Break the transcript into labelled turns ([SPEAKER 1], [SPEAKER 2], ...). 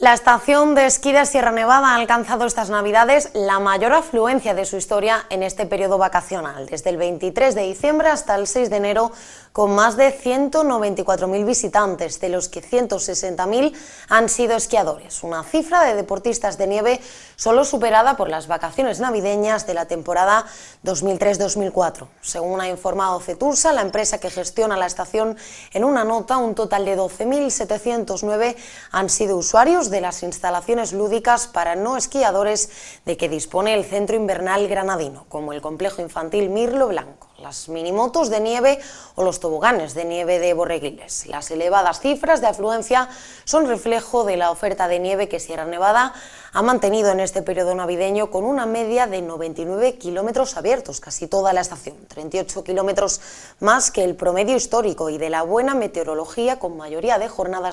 [SPEAKER 1] La estación de esquí de Sierra Nevada ha alcanzado estas Navidades la mayor afluencia de su historia en este periodo vacacional, desde el 23 de diciembre hasta el 6 de enero, con más de 194.000 visitantes, de los que 160.000 han sido esquiadores, una cifra de deportistas de nieve solo superada por las vacaciones navideñas de la temporada 2003-2004. Según ha informado Cetursa, la empresa que gestiona la estación, en una nota, un total de 12.709 han sido usuarios de las instalaciones lúdicas para no esquiadores de que dispone el centro invernal granadino, como el complejo infantil Mirlo Blanco, las minimotos de nieve o los toboganes de nieve de Borreguiles. Las elevadas cifras de afluencia son reflejo de la oferta de nieve que Sierra Nevada ha mantenido en este periodo navideño con una media de 99 kilómetros abiertos, casi toda la estación, 38 kilómetros más que el promedio histórico y de la buena meteorología con mayoría de jornadas